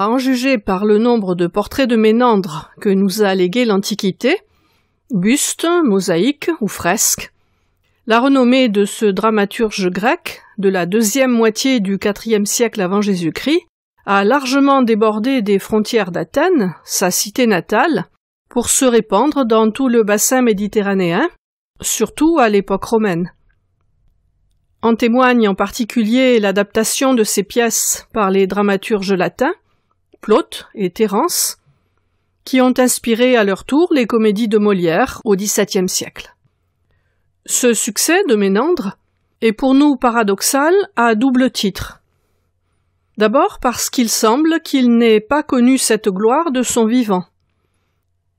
À en juger par le nombre de portraits de Ménandre que nous a légué l'Antiquité, bustes, mosaïques ou fresques, la renommée de ce dramaturge grec de la deuxième moitié du IVe siècle avant Jésus-Christ a largement débordé des frontières d'Athènes, sa cité natale, pour se répandre dans tout le bassin méditerranéen, surtout à l'époque romaine. En témoigne en particulier l'adaptation de ses pièces par les dramaturges latins, Plaute et Terence, qui ont inspiré à leur tour les comédies de Molière au XVIIe siècle. Ce succès de Ménandre est pour nous paradoxal à double titre. D'abord parce qu'il semble qu'il n'ait pas connu cette gloire de son vivant.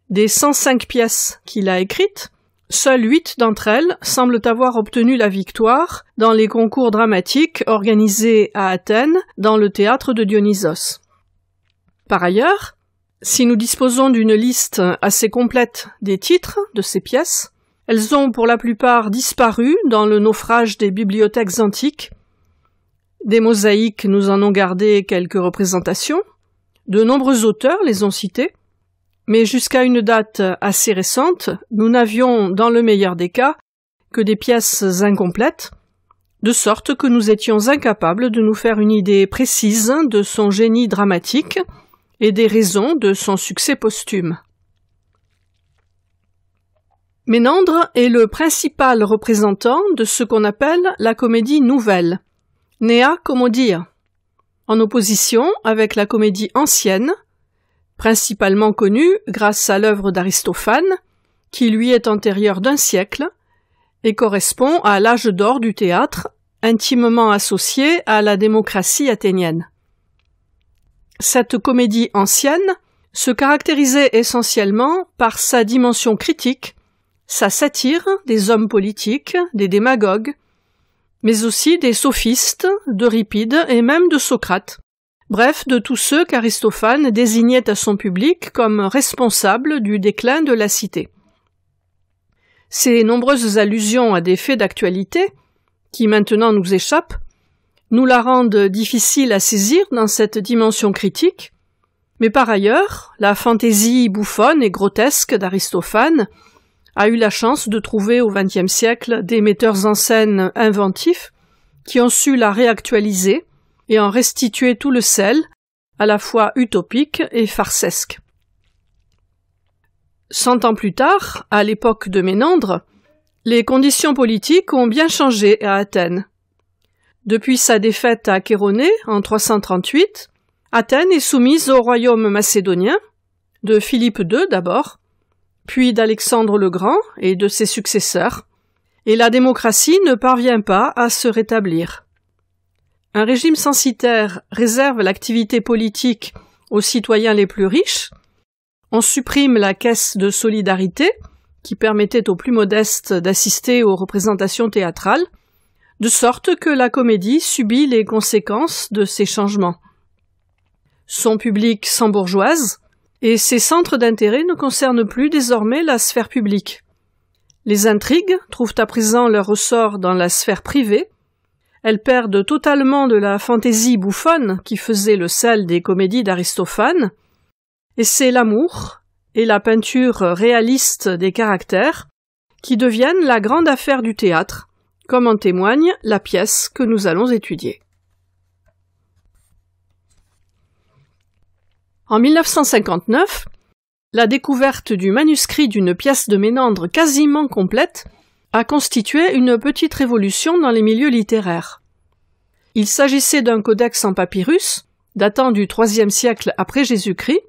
Des 105 pièces qu'il a écrites, seules 8 d'entre elles semblent avoir obtenu la victoire dans les concours dramatiques organisés à Athènes dans le théâtre de Dionysos. Par ailleurs, si nous disposons d'une liste assez complète des titres de ces pièces, elles ont pour la plupart disparu dans le naufrage des bibliothèques antiques. Des mosaïques nous en ont gardé quelques représentations, de nombreux auteurs les ont cités, mais jusqu'à une date assez récente, nous n'avions, dans le meilleur des cas, que des pièces incomplètes, de sorte que nous étions incapables de nous faire une idée précise de son génie dramatique, et des raisons de son succès posthume. Ménandre est le principal représentant de ce qu'on appelle la comédie nouvelle, néa, comment dire, en opposition avec la comédie ancienne, principalement connue grâce à l'œuvre d'Aristophane, qui lui est antérieure d'un siècle, et correspond à l'âge d'or du théâtre, intimement associé à la démocratie athénienne. Cette comédie ancienne se caractérisait essentiellement par sa dimension critique, sa satire des hommes politiques, des démagogues, mais aussi des sophistes, ripides et même de Socrate, bref de tous ceux qu'Aristophane désignait à son public comme responsables du déclin de la cité. Ces nombreuses allusions à des faits d'actualité, qui maintenant nous échappent, nous la rendent difficile à saisir dans cette dimension critique, mais par ailleurs, la fantaisie bouffonne et grotesque d'Aristophane a eu la chance de trouver au XXe siècle des metteurs en scène inventifs qui ont su la réactualiser et en restituer tout le sel, à la fois utopique et farcesque. Cent ans plus tard, à l'époque de Ménandre, les conditions politiques ont bien changé à Athènes. Depuis sa défaite à Chéronée en 338, Athènes est soumise au royaume macédonien, de Philippe II d'abord, puis d'Alexandre le Grand et de ses successeurs, et la démocratie ne parvient pas à se rétablir. Un régime censitaire réserve l'activité politique aux citoyens les plus riches, on supprime la caisse de solidarité, qui permettait aux plus modestes d'assister aux représentations théâtrales, de sorte que la comédie subit les conséquences de ces changements. Son public s'embourgeoise, et ses centres d'intérêt ne concernent plus désormais la sphère publique. Les intrigues trouvent à présent leur ressort dans la sphère privée, elles perdent totalement de la fantaisie bouffonne qui faisait le sel des comédies d'Aristophane, et c'est l'amour et la peinture réaliste des caractères qui deviennent la grande affaire du théâtre, comme en témoigne la pièce que nous allons étudier. En 1959, la découverte du manuscrit d'une pièce de Ménandre quasiment complète a constitué une petite révolution dans les milieux littéraires. Il s'agissait d'un codex en papyrus, datant du IIIe siècle après Jésus-Christ,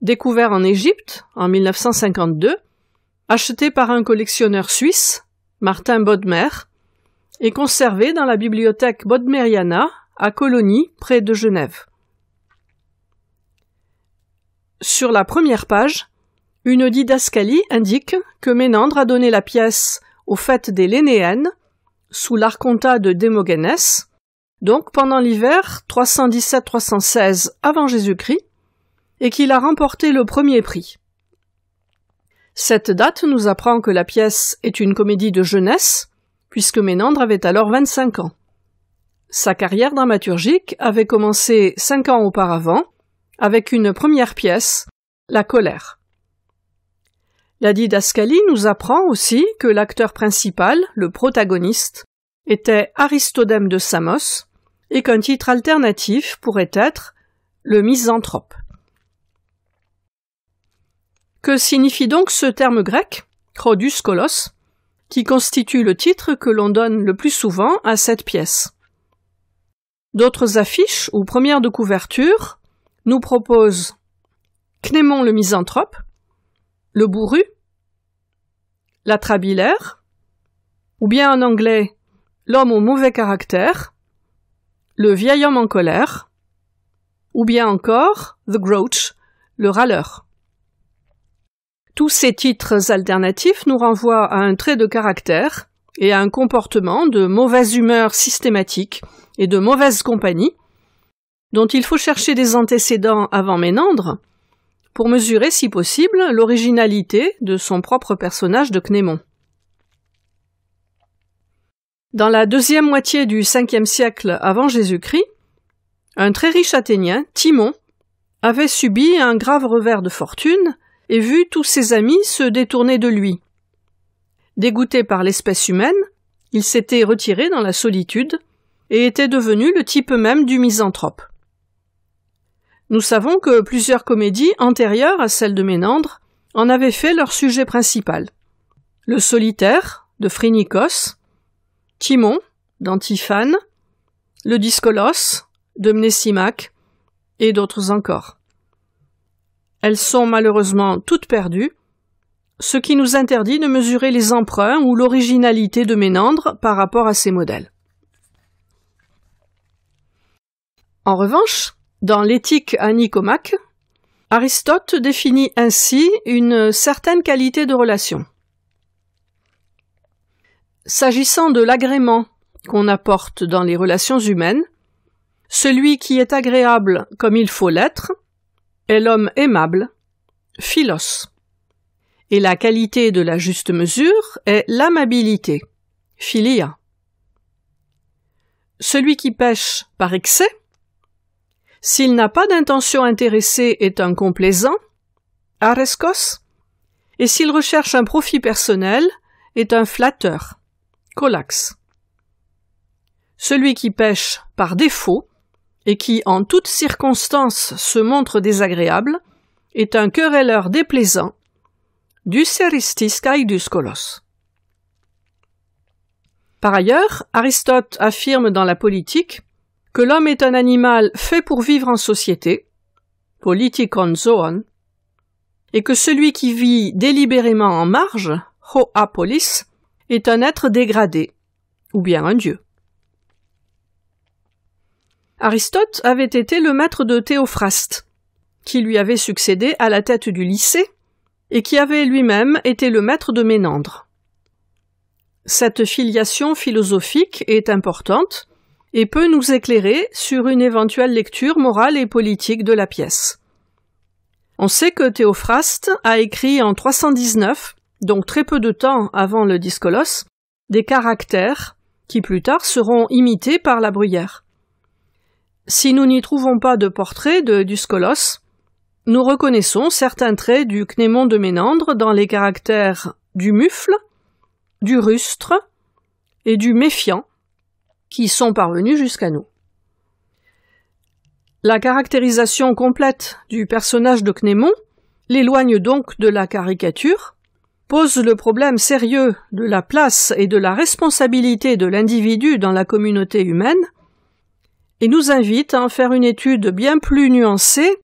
découvert en Égypte en 1952, acheté par un collectionneur suisse, Martin Bodmer, est conservée dans la bibliothèque Bodmeriana à Colonie, près de Genève. Sur la première page, une didascalie indique que Ménandre a donné la pièce aux fêtes des Lénéennes sous l'arcontat de Démogénès, donc pendant l'hiver 317-316 avant Jésus-Christ, et qu'il a remporté le premier prix. Cette date nous apprend que la pièce est une comédie de jeunesse, puisque Ménandre avait alors 25 ans. Sa carrière dramaturgique avait commencé cinq ans auparavant avec une première pièce, La colère. La didascalie nous apprend aussi que l'acteur principal, le protagoniste, était Aristodème de Samos et qu'un titre alternatif pourrait être le misanthrope. Que signifie donc ce terme grec, Crodus colos? qui constitue le titre que l'on donne le plus souvent à cette pièce. D'autres affiches ou premières de couverture nous proposent Cnémon le misanthrope, le bourru, la trabilaire, ou bien en anglais l'homme au mauvais caractère, le vieil homme en colère, ou bien encore the grouch, le râleur. Tous ces titres alternatifs nous renvoient à un trait de caractère et à un comportement de mauvaise humeur systématique et de mauvaise compagnie, dont il faut chercher des antécédents avant Ménandre, pour mesurer, si possible, l'originalité de son propre personnage de Cnémon. Dans la deuxième moitié du Ve siècle avant Jésus-Christ, un très riche Athénien, Timon, avait subi un grave revers de fortune et vu tous ses amis se détourner de lui. Dégoûté par l'espèce humaine, il s'était retiré dans la solitude et était devenu le type même du misanthrope. Nous savons que plusieurs comédies antérieures à celle de Ménandre en avaient fait leur sujet principal. Le solitaire de Phrynikos, Timon d'Antiphane, le Discolos de Mnésimaque et d'autres encore. Elles sont malheureusement toutes perdues, ce qui nous interdit de mesurer les emprunts ou l'originalité de Ménandre par rapport à ces modèles. En revanche, dans l'éthique à Nicomac, Aristote définit ainsi une certaine qualité de relation. S'agissant de l'agrément qu'on apporte dans les relations humaines, celui qui est agréable comme il faut l'être est l'homme aimable, philos. Et la qualité de la juste mesure est l'amabilité, philia. Celui qui pêche par excès, s'il n'a pas d'intention intéressée, est un complaisant, areskos, et s'il recherche un profit personnel, est un flatteur, colax. Celui qui pêche par défaut, et qui, en toutes circonstances, se montre désagréable, est un querelleur déplaisant du seristis kai Par ailleurs, Aristote affirme dans la politique que l'homme est un animal fait pour vivre en société, politikon zoon, et que celui qui vit délibérément en marge, ho apolis, est un être dégradé, ou bien un dieu. Aristote avait été le maître de Théophraste, qui lui avait succédé à la tête du lycée, et qui avait lui-même été le maître de Ménandre. Cette filiation philosophique est importante et peut nous éclairer sur une éventuelle lecture morale et politique de la pièce. On sait que Théophraste a écrit en 319, donc très peu de temps avant le Discolosse, des caractères qui plus tard seront imités par la Bruyère. Si nous n'y trouvons pas de portrait de, du Scolos, nous reconnaissons certains traits du Cnémon de Ménandre dans les caractères du mufle, du rustre et du méfiant qui sont parvenus jusqu'à nous. La caractérisation complète du personnage de Cnémon l'éloigne donc de la caricature, pose le problème sérieux de la place et de la responsabilité de l'individu dans la communauté humaine, et nous invite à en faire une étude bien plus nuancée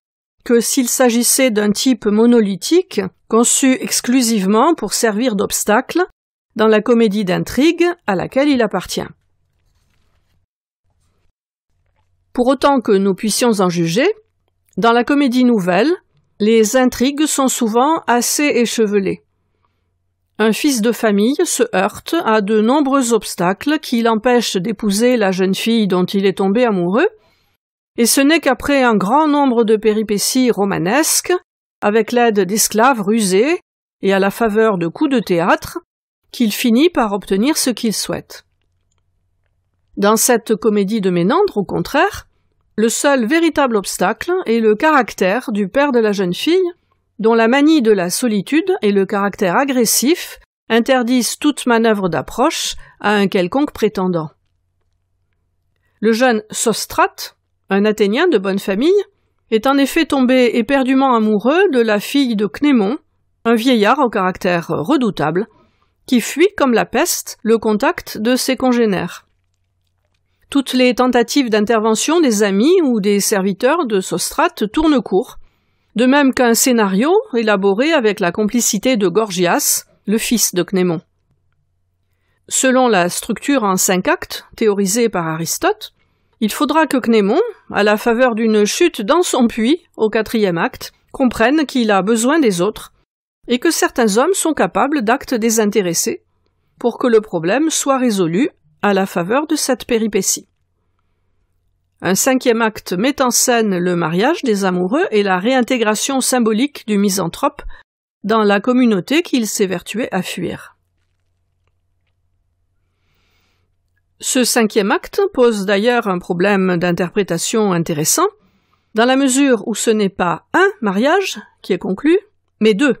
que s'il s'agissait d'un type monolithique conçu exclusivement pour servir d'obstacle dans la comédie d'intrigue à laquelle il appartient. Pour autant que nous puissions en juger, dans la comédie nouvelle, les intrigues sont souvent assez échevelées. Un fils de famille se heurte à de nombreux obstacles qui l'empêchent d'épouser la jeune fille dont il est tombé amoureux, et ce n'est qu'après un grand nombre de péripéties romanesques, avec l'aide d'esclaves rusés et à la faveur de coups de théâtre, qu'il finit par obtenir ce qu'il souhaite. Dans cette comédie de Ménandre, au contraire, le seul véritable obstacle est le caractère du père de la jeune fille, dont la manie de la solitude et le caractère agressif interdisent toute manœuvre d'approche à un quelconque prétendant. Le jeune Sostrate, un Athénien de bonne famille, est en effet tombé éperdument amoureux de la fille de Cnémon, un vieillard au caractère redoutable, qui fuit comme la peste le contact de ses congénères. Toutes les tentatives d'intervention des amis ou des serviteurs de Sostrate tournent court, de même qu'un scénario élaboré avec la complicité de Gorgias, le fils de Cnémon. Selon la structure en cinq actes théorisée par Aristote, il faudra que Cnémon, à la faveur d'une chute dans son puits au quatrième acte, comprenne qu'il a besoin des autres et que certains hommes sont capables d'actes désintéressés pour que le problème soit résolu à la faveur de cette péripétie. Un cinquième acte met en scène le mariage des amoureux et la réintégration symbolique du misanthrope dans la communauté qu'il s'est s'évertuait à fuir. Ce cinquième acte pose d'ailleurs un problème d'interprétation intéressant, dans la mesure où ce n'est pas un mariage qui est conclu, mais deux.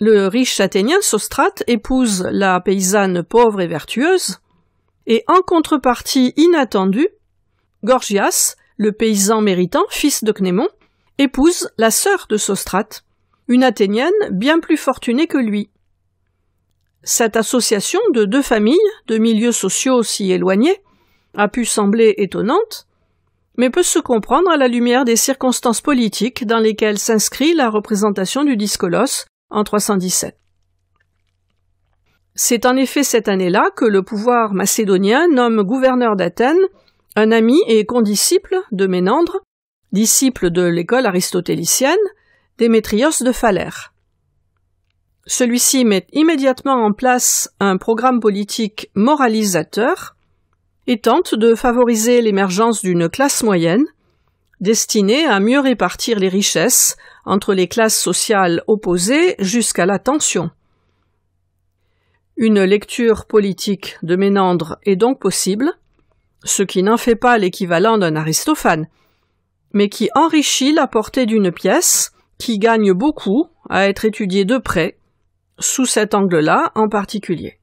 Le riche athénien Sostrate épouse la paysanne pauvre et vertueuse, et en contrepartie inattendue, Gorgias, le paysan méritant, fils de Cnémon, épouse la sœur de Sostrate, une Athénienne bien plus fortunée que lui. Cette association de deux familles, de milieux sociaux si éloignés, a pu sembler étonnante, mais peut se comprendre à la lumière des circonstances politiques dans lesquelles s'inscrit la représentation du Discolos en 317. C'est en effet cette année-là que le pouvoir macédonien nomme gouverneur d'Athènes un ami et condisciple de Ménandre, disciple de l'école aristotélicienne, Démétrios de Phalère. Celui-ci met immédiatement en place un programme politique moralisateur et tente de favoriser l'émergence d'une classe moyenne destinée à mieux répartir les richesses entre les classes sociales opposées jusqu'à la tension. Une lecture politique de Ménandre est donc possible, ce qui n'en fait pas l'équivalent d'un Aristophane, mais qui enrichit la portée d'une pièce qui gagne beaucoup à être étudiée de près, sous cet angle-là en particulier.